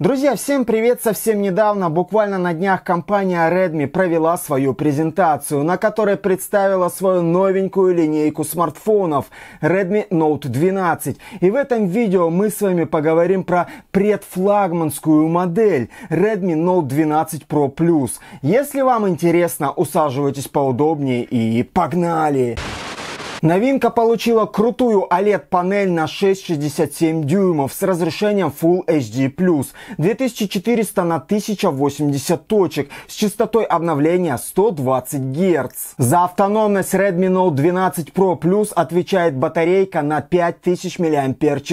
Друзья, всем привет! Совсем недавно, буквально на днях, компания Redmi провела свою презентацию, на которой представила свою новенькую линейку смартфонов Redmi Note 12. И в этом видео мы с вами поговорим про предфлагманскую модель Redmi Note 12 Pro Plus. Если вам интересно, усаживайтесь поудобнее и погнали! Погнали! Новинка получила крутую OLED-панель на 6,67 дюймов с разрешением Full HD+, 2400 на 1080 точек с частотой обновления 120 Гц. За автономность Redmi Note 12 Pro Plus отвечает батарейка на 5000 мАч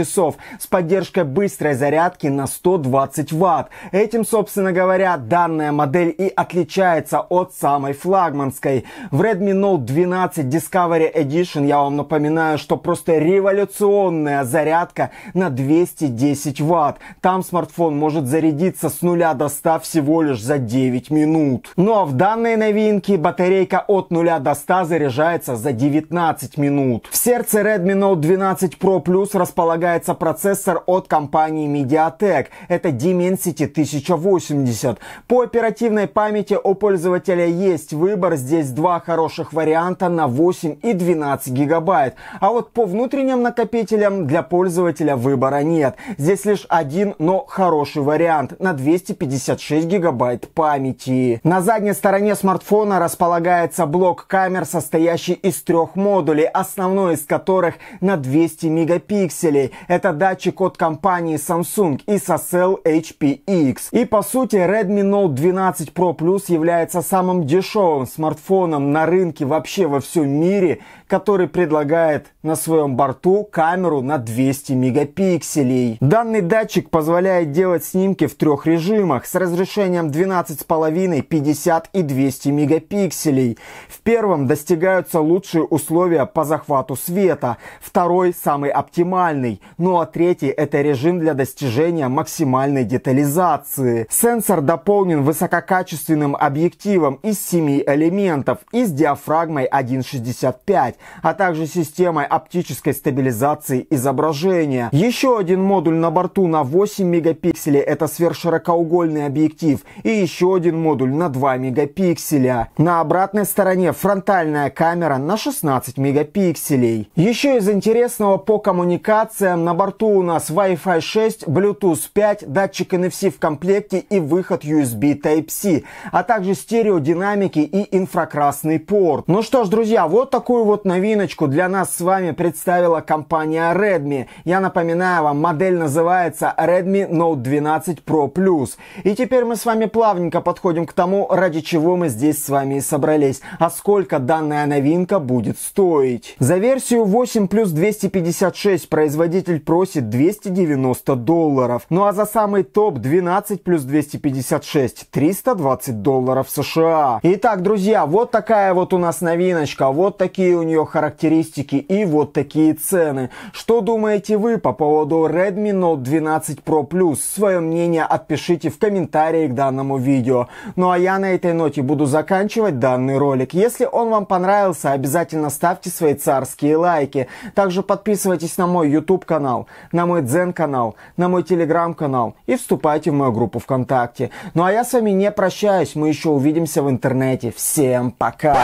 с поддержкой быстрой зарядки на 120 Вт. Этим, собственно говоря, данная модель и отличается от самой флагманской. В Redmi Note 12 Discovery Edition Action, я вам напоминаю, что просто революционная зарядка на 210 ватт. Там смартфон может зарядиться с нуля до 100 всего лишь за 9 минут. Ну а в данной новинке батарейка от 0 до 100 заряжается за 19 минут. В сердце Redmi Note 12 Pro Plus располагается процессор от компании MediaTek. Это Dimensity 1080. По оперативной памяти у пользователя есть выбор. Здесь два хороших варианта на 8 и 12 16 гигабайт. А вот по внутренним накопителям для пользователя выбора нет. Здесь лишь один, но хороший вариант на 256 гигабайт памяти. На задней стороне смартфона располагается блок камер, состоящий из трех модулей, основной из которых на 200 мегапикселей. Это датчик от компании Samsung и Socel HPX. И по сути Redmi Note 12 Pro Plus является самым дешевым смартфоном на рынке вообще во всем мире, который который предлагает на своем борту камеру на 200 мегапикселей. Данный датчик позволяет делать снимки в трех режимах с разрешением 12,5, 50 и 200 мегапикселей. В первом достигаются лучшие условия по захвату света, второй самый оптимальный, ну а третий это режим для достижения максимальной детализации. Сенсор дополнен высококачественным объективом из 7 элементов и с диафрагмой 1.65, а также системой оптической стабилизации изображения. Еще один модуль на борту на 8 мегапикселей – это сверхширокоугольный объектив, и еще один модуль на 2 мегапикселя. На обратной стороне фронтальная камера на 16 мегапикселей. Еще из интересного по коммуникациям на борту у нас Wi-Fi 6, Bluetooth 5, датчик NFC в комплекте и выход USB Type-C, а также стереодинамики и инфракрасный порт. Ну что ж, друзья, вот такую вот новинку новиночку для нас с вами представила компания Redmi. Я напоминаю вам, модель называется Redmi Note 12 Pro Plus. И теперь мы с вами плавненько подходим к тому, ради чего мы здесь с вами и собрались. А сколько данная новинка будет стоить? За версию 8 плюс 256 производитель просит 290 долларов. Ну а за самый топ 12 плюс 256 320 долларов США. Итак, друзья, вот такая вот у нас новиночка, вот такие у нее характеристики характеристики и вот такие цены. Что думаете вы по поводу Redmi Note 12 Pro Plus? Свое мнение отпишите в комментарии к данному видео. Ну а я на этой ноте буду заканчивать данный ролик. Если он вам понравился, обязательно ставьте свои царские лайки. Также подписывайтесь на мой YouTube канал, на мой Дзен канал, на мой Telegram канал и вступайте в мою группу ВКонтакте. Ну а я с вами не прощаюсь, мы еще увидимся в интернете. Всем пока!